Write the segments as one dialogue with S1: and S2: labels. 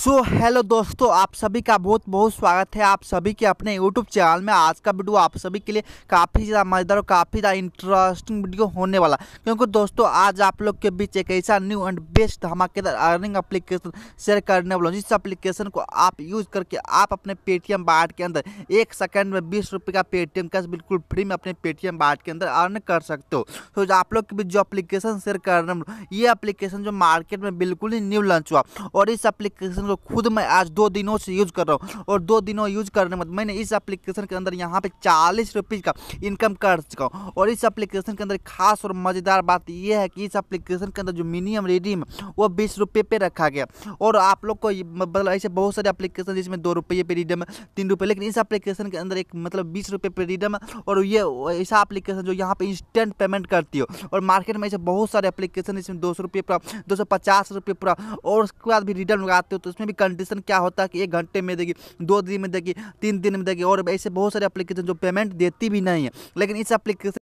S1: सो so, hello दोस्तों आप सभी का बहुत बहुत स्वागत है आप सभी के अपने यूट्यूब चैनल में आज का वीडियो आप सभी के लिए काफ़ी ज़्यादा मज़ेदार और काफ़ी ज़्यादा इंटरेस्टिंग वीडियो होने वाला क्योंकि दोस्तों आज आप लोग के बीच एक ऐसा न्यू एंड बेस्ट धमाकेदार अर्निंग एप्लीकेशन शेयर करने वाला हूँ जिस अप्लीकेशन को आप यूज़ करके आप अपने पेटीएम बाट के अंदर एक सेकेंड में बीस रुपये का पेटीएम कैश बिल्कुल फ्री में अपने पेटीएम बाट के अंदर अर्न कर सकते हो तो आप लोग के बीच जो अप्लीकेशन शेयर करने ये अप्लीकेशन जो मार्केट में बिल्कुल ही न्यू लॉन्च हुआ और इस अप्लीकेशन दोस्तों खुद मैं आज दो दिनों से यूज़ कर रहा हूँ और दो दिनों यूज़ करने मत मैंने इस एप्लीकेशन के अंदर यहाँ पे चालीस रुपीज़ का इनकम कर चुका हूँ और इस एप्लीकेशन के अंदर खास और मज़ेदार बात यह है कि इस एप्लीकेशन के अंदर जो मिनिमम रिडीम वो बीस रुपये पे रखा गया और आप लोग को मतलब ऐसे बहुत सारे एप्लीकेशन जिसमें दो रुपये पे रिडीम तीन रुपये लेकिन इस एप्लीकेशन के अंदर एक मतलब बीस रुपये पे रिडीम और ये ऐसा एप्लीकेशन जो यहाँ पर इंस्टेंट पेमेंट करती हो और मार्केट में ऐसे बहुत सारे एप्लीकेशन जिसमें दो सौ रुपये पूरा दो सौ पचास रुपये पूरा और उसके बाद भी रिटर्न लगाते हो तो उसमें भी कंडीशन क्या होता है कि एक घंटे में देगी दो दिन में देगी तीन दिन में देगी और ऐसे बहुत सारे एप्लीकेशन जो पेमेंट देती भी नहीं है लेकिन इस एप्लीकेशन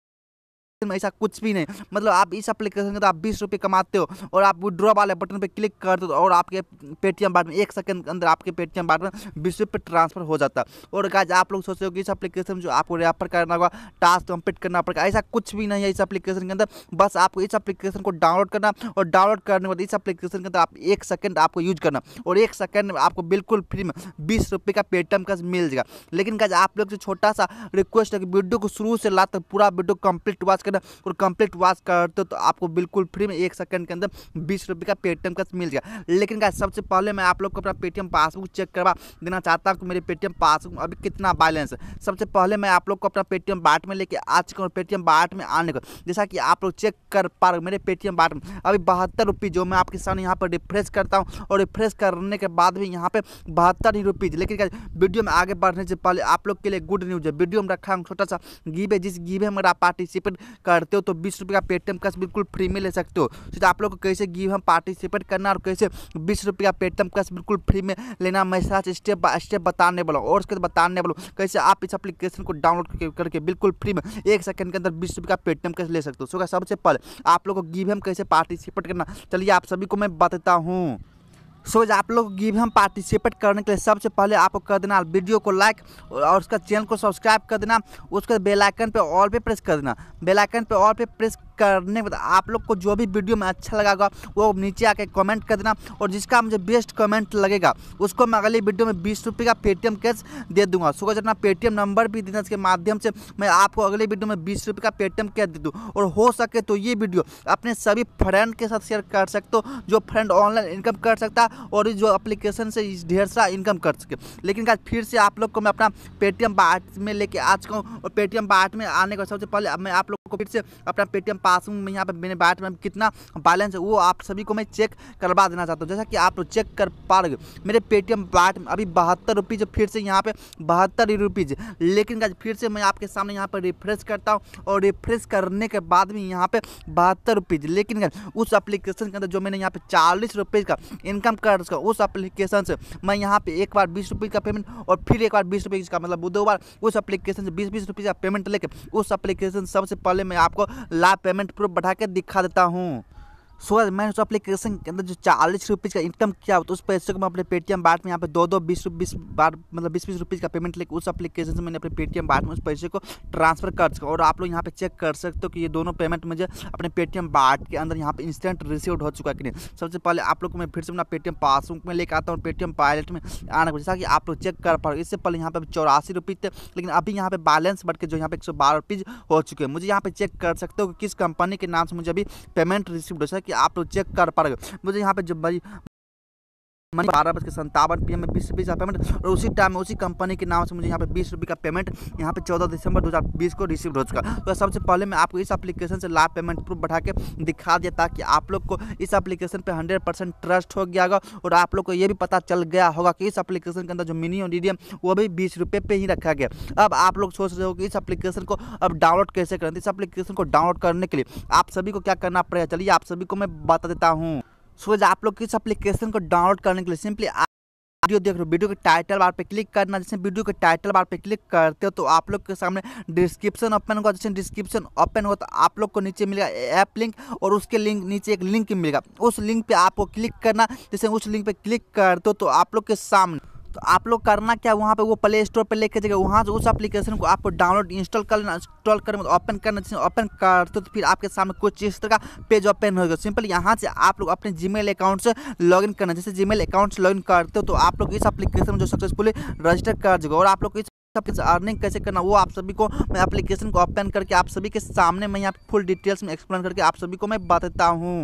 S1: में ऐसा कुछ भी नहीं मतलब आप इस एप्लीकेशन के तो आप बीस रुपये कमाते हो और आप विड्रॉ वाले बटन पर क्लिक करते हो और आपके पेटीएम बाट में एक सेकंड के अंदर आपके पेटीएम बाट में बीस रुपये ट्रांसफर हो जाता और गाज आप लोग सोचते हो कि इस एप्लीकेशन जो आपको रेफर करना होगा टास्क कंप्लीट तो करना पड़ेगा ऐसा कुछ भी नहीं है इस एप्लीकेशन के अंदर बस आपको इस एप्लीकेशन को डाउनलोड करना और डाउनलोड करने के बाद इस एप्लीकेशन के अंदर आप एक सेकेंड आपको यूज करना और एक सेकेंड में आपको बिल्कुल फ्री में बीस रुपये का पेटीएम का मिल जाएगा लेकिन गाज आप लोग जो छोटा सा रिक्वेस्ट है कि वीडियो को शुरू से ला पूरा वीडियो कंप्लीट वॉच करना और कंप्लीट वॉश करते हो तो आपको बिल्कुल फ्री में एक सेकंड के अंदर बीस रुपये का पेटीएम का मिल जाएगा लेकिन क्या सबसे पहले मैं आप लोग को अपना पेटीएम पासबुक चेक करवा देना चाहता हूँ कि मेरे पेटीएम पासबुक अभी कितना बैलेंस है सबसे पहले मैं आप लोग को अपना पेटीएम बाट में लेके आ चुका हूँ पेटीएम बाट में आने को जैसा कि आप लोग चेक कर पा रहे मेरे पेटीएम बाट में अभी बहत्तर रुपये जो मैं आपके सामने यहाँ पर रिफ्रेश करता हूँ और रिफ्रेश करने के बाद भी यहाँ पे बहत्तर ही रुपीज़ लेकिन क्या वीडियो में आगे बढ़ने से पहले आप लोग के लिए गुड न्यूज़ है वीडियो में रखा हूँ छोटा सा गीबे जिस गीबे में मेरा पार्टिसिपेट करते हो तो बीस रुपये का पेटीएम कैश बिल्कुल फ्री में ले सकते हो तो आप लोग को कैसे गिव हम पार्टिसिपेट करना और कैसे बीस रुपये का पेटीएम कैश बिल्कुल फ्री में लेना मैं साथ स्टेप बाय स्टेप बताने वाला और उसके बताने वाला कैसे आप इस अपलीकेशन को डाउनलोड करके बिल्कुल फ्री में एक सेकंड के अंदर बीस रुपये का पेटीएम कैश ले सकते हो सो सबसे पहले आप लोग को गिव हम कैसे पार्टिसिपेट करना चलिए आप सभी को मैं बताता हूँ सोज आप लोग गिव हम पार्टिसिपेट करने के लिए सबसे पहले आपको कर देना वीडियो को लाइक और उसका चैनल को सब्सक्राइब कर देना उसके बेलाइकन पर ऑल पे प्रेस कर देना बेलाइकन पर ऑल पे प्रेस करने के तो आप लोग को जो भी वीडियो में अच्छा लगा होगा वो नीचे आके कमेंट कर देना और जिसका मुझे बेस्ट कमेंट लगेगा उसको मैं अगली वीडियो में बीस रुपये का पेटीएम कैश दे दूंगा सो अपना पेटीएम नंबर भी देना इसके माध्यम से मैं आपको अगली वीडियो में बीस रुपये का पेटीएम कैश दे दूँ और हो सके तो ये वीडियो अपने सभी फ्रेंड के साथ शेयर कर सकते हो जो फ्रेंड ऑनलाइन इनकम कर सकता और जो अप्लीकेशन से ढेर सारा इनकम कर सके लेकिन क्या फिर से आप लोग को मैं अपना पेटीएम बाट में लेके आ चुका हूँ और पेटीएम बाट में आने का सबसे पहले मैं आप लोग को फिर से अपना पेटीएम पासबुक में यहाँ पर मेरे बाट में कितना बैलेंस है वो आप सभी को मैं चेक करवा देना चाहता हूँ जैसा कि आप लोग चेक कर पा रहे मेरे पेटीएम बैट में अभी बहत्तर रुपीज़ फिर से यहाँ पर बहत्तर रुपीज़ लेकिन फिर से मैं आपके सामने यहाँ पर रिफ्रेश करता हूँ और रिफ्रेश करने के बाद भी यहाँ पर बहत्तर रुपीज़ लेकिन उस अप्लीकेशन के अंदर जो मैंने यहाँ पर चालीस रुपीज़ का इनकम कर सका उस अप्लीकेशन से मैं यहाँ पर एक बार बीस रुपीज़ का पेमेंट और फिर एक बार बीस रुपीज़ का मतलब दो बार उस अप्लीकेशन से बीस बीस रुपीज़ का पेमेंट लेकर उस अप्लीकेशन सबसे पहले वाले मैं आपको लाभ पेमेंट प्रूफ बढ़ा के दिखा देता हूँ सो so, मैंने उस एप्लीकेशन के अंदर जो चालीस रुपीज़ का इनकम किया तो उस पैसे को मैं अपने पेटीएम बाट में यहाँ पे दो दो बीस बीस बार मतलब बीस बीस रुपीज़ का पेमेंट लेकर उस एप्लीकेशन से मैंने अपने पेटीएम बाट में उस पैसे को ट्रांसफर कर सकता और आप लोग यहाँ पे चेक कर सकते हो कि ये दोनों पेमेंट मुझे अपने पेटीएम बाट के अंदर यहाँ पर इंस्टेंट रिसीव हो चुका है कि नहीं सबसे पहले आप लोग को मैं फिर से अपना पेटीएम पासबुक में लेकर आता हूँ पेटीएम पायलट में आने जैसा कि आप लोग चेक कर पाओ इससे पहले यहाँ पर चौरासी रुपीज़ थे लेकिन अभी यहाँ पर बैलेंस बढ़ के जो यहाँ पे एक सौ बारह रुपीज़ हो चुके हैं मुझे यहाँ पर चेक कर सकते हो कि किस कंपनी के नाम से मुझे अभी पेमेंट रिसीव हो सके कि आप लोग तो चेक कर पाओगे मुझे यहाँ पर जो बड़ी मनी बारह बज के संतावन पी में बीस रुपये का पेमेंट और उसी टाइम में उसी कंपनी के नाम से मुझे यहाँ पे बीस रुपये का पेमेंट यहाँ पे चौदह दिसंबर 2020 को रिसीव हो चुका तो सबसे पहले मैं आपको इस एप्लीकेशन से लाइव पेमेंट प्रूफ बढ़ा के दिखा दिया ताकि आप लोग को इस एप्लीकेशन पर हंड्रेड परसेंट ट्रस्ट हो गया होगा और आप लोग को ये भी पता चल गया होगा कि इस एप्लीकेशन के अंदर जो मिनी और डीडीएम वो भी बीस रुपये पे ही रखा गया अब आप लोग सोच रहे हो कि इस एप्लीकेशन को अब डाउनलोड कैसे करें इस एप्लीकेशन को डाउनलोड करने के लिए आप सभी को क्या करना पड़ेगा चलिए आप सभी को मैं बता देता हूँ सो आप लोग किस एप्लीकेशन को डाउनलोड करने के लिए सिंपली वीडियो देख रहे हो वीडियो के टाइटल बार पे क्लिक करना जैसे वीडियो के टाइटल बार पे क्लिक करते हो तो आप लोग के सामने डिस्क्रिप्शन ओपन होगा जैसे डिस्क्रिप्शन ओपन होगा तो आप लोग को नीचे मिलेगा ऐप लिंक और उसके लिंक नीचे एक लिंक मिलेगा उस लिंक पे आपको क्लिक करना जैसे उस लिंक पे क्लिक करते हो तो आप लोग के सामने तो आप लोग करना क्या वहाँ पे वो प्ले स्टोर पर लेके जाएगा वहाँ से उस एप्लीकेशन को आपको डाउनलोड इंस्टॉल करना इंस्टॉल कर तो ओपन करना जैसे ओपन करते हो तो फिर आपके सामने कुछ इस तरह का पेज ओपन होगा सिंपल यहाँ से आप लोग अपने जीमेल अकाउंट से इन करना जैसे जीमेल अकाउंट से इन करते हो तो आप लोग इस एप्लीकेशन में जो सक्सेसफुली रजिस्टर कर जाएगा और आप लोग इस अर्निंग कैसे करना वो आप सभी को मैं एप्लीकेशन को ओपन करके आप सभी के सामने मैं यहाँ फुल डिटेल्स में एक्सप्लेन करके आप सभी को मैं बताता हूँ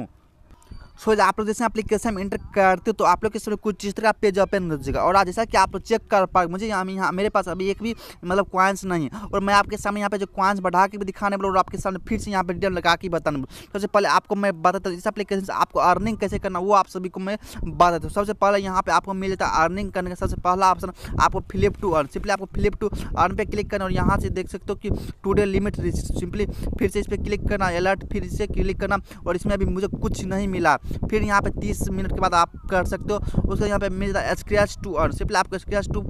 S1: सो आप लोग जैसे एप्लीकेशन में एंटर करते हो तो आप लोग के समय कुछ चीज तरह पेज ओपन हो जाएगा और जैसा कि आप लोग चेक कर पाए मुझे यहाँ यहाँ मेरे पास अभी एक भी मतलब क्वाइंस नहीं है और मैं आपके सामने यहाँ पे जो क्वाइंस बढ़ा के भी दिखाने वाला और आपके सामने फिर से यहाँ पे डिटेल लगा के बताने वाला सबसे पहले आपको मैं बताता हूँ इस एप्लीकेशन से आपको अर्निंग कैसे करना वो आप सभी को मैं बताता हूँ सबसे पहले यहाँ पर आपको मिल जाता है अर्निंग करने का सबसे पहला ऑप्शन आपको फ्लिप टू अर्न सिंपली आपको फ्लिप टू अर्न पर क्लिक करना और यहाँ से देख सकते हो कि टूडे लिमिट सिंपली फिर से इस पर क्लिक करना अलर्ट फिर से क्लिक करना और इसमें अभी मुझे कुछ नहीं मिला फिर यहाँ पे तीस मिनट के बाद आप कर सकते हो उसके बाद यहाँ पे मिल जाता है स्क्रैच टू अर्न सिंपली आपको स्क्रैच टू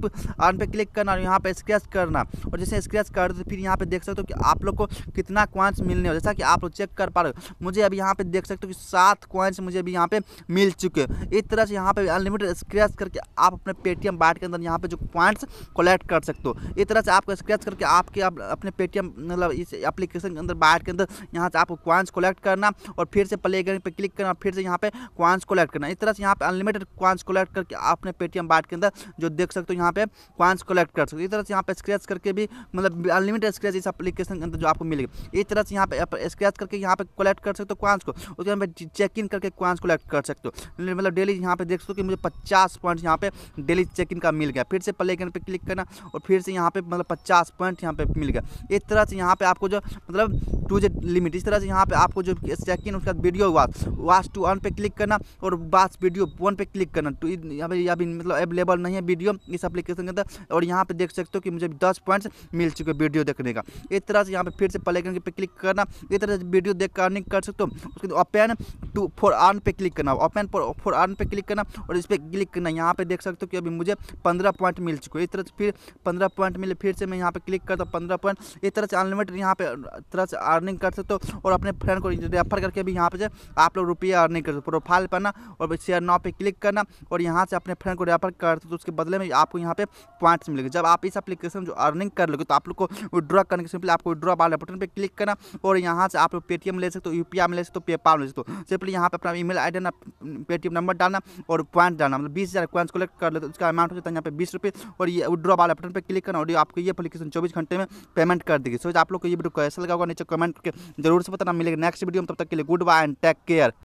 S1: अर्न पे क्लिक करना और यहाँ पे स्क्रैच करना और जैसे स्क्रैच कर दो फिर यहाँ पे देख सकते हो कि आप लोग को कितना क्वाइंस मिलने हो जैसा कि आप लोग चेक कर पा रहे हो मुझे अभी यहाँ पे देख सकते हो कि सात क्वाइंस मुझे अभी यहाँ पे मिल चुके हैं इस तरह से यहाँ पे अनलिमिटेड स्क्रैच करके आप अपने पेटीएम बाट के अंदर यहाँ पे जो क्वाइंस कलेक्ट कर सकते हो इस तरह से आपको स्क्रैच करके आपके आप अपने पेटीएम मतलब इस एप्लीकेशन के अंदर बाट के अंदर यहाँ से आपको क्वाइंस कलेक्ट करना और फिर से प्ले गेम पर क्लिक करना फिर से यहाँ पे क्वांस कलेक्ट करना इस तरह से यहाँ पे अनलिमिटेड क्वांस कलेक्ट करके आपने पेटीएम बाट के अंदर जो देख सकते हो यहाँ पे क्वांस कलेक्ट कर सकते हो इस तरह से यहाँ पे स्क्रैच करके भी मतलब अनलिमिटेड स्क्रैच इस अपलीकेशन के अंदर जो आपको मिलेगी इस तरह से यहाँ पे स्क्रैच करके यहाँ पे कलेक्ट कर सकते हो क्वांस को उसके यहाँ पे चेक इन करके क्वांस कलेक्ट कर सकते हो मतलब डेली यहाँ पे देख सकते हो कि मुझे पचास पॉइंट यहाँ पे डेली चेक इन का मिल गया फिर से प्ले आइकन पे क्लिक करना और फिर से यहाँ पे मतलब पचास पॉइंट यहाँ पे मिल गया इस तरह से यहाँ पे आपको जो मतलब टू जे लिमिट इस तरह से यहाँ पे आपको जो चेक इन उसका video watch watch to down पे क्लिक करना और बात वीडियो वन पे क्लिक करना तो अभी अभी मतलब अवेलेबल नहीं है वीडियो इस एप्लीकेशन के अंदर और यहाँ पे देख सकते हो कि मुझे दस पॉइंट्स मिल चुके हैं वीडियो देखने का इस तरह से यहाँ पे फिर से प्ले करके पे क्लिक करना इस तरह से वीडियो देख कर कर सकते हो उसके ओपन टू फोर आर्न पे क्लिक करना ओपन फोर आर्न पे क्लिक करना और इस पर क्लिक करना यहाँ पे देख सकते हो कि अभी मुझे पंद्रह पॉइंट मिल चुके हैं इस तरह से फिर पंद्रह पॉइंट मिले फिर से मैं यहाँ पे क्लिक करता हूँ पंद्रह पॉइंट इस तरह से अनलिमिटेड यहाँ पे तरह से अर्निंग कर सकते हो और अपने फ्रेंड को रेफर करके भी यहाँ पे आप लोग रुपया अर्निंग कर सकते प्रोफाइल पर ना और शेयर नाव पर क्लिक करना और यहाँ से अपने फ्रेंड को रेफर करते तो उसके बदले में आपको यहाँ पे पॉइंट्स मिलेगा जब आप इस अपलीकेशन जो अर्निंग कर लोगे तो आप लोग को विड्रॉ करने के सिंपली आपको विड्रॉ वाले बटन पर क्लिक करना और यहाँ से आप लोग पेटीएम ले सकते हो यू में ले सकते हो पेपाल ले सकते हो सिंपली यहाँ पर अपना email I D Paytm number डालना और पॉइंट डालना मतलब बीस हज़ार पॉइंट्स कलेक्ट कर लेते उसका अमाउंट हो जाता है यहाँ पे बीस रुपये और ये विड्रॉ वाले बटन पर क्लिक करना और आपको ये अपलीकेशन चौबीस घंटे में पेमेंट कर देगी सो आप लोग को ये वीडियो कैसा लगा होगा नीचे कमेंट करके जरूर से ना मिलेगा नेक्स्ट वीडियो में तब तक के लिए goodbye and take care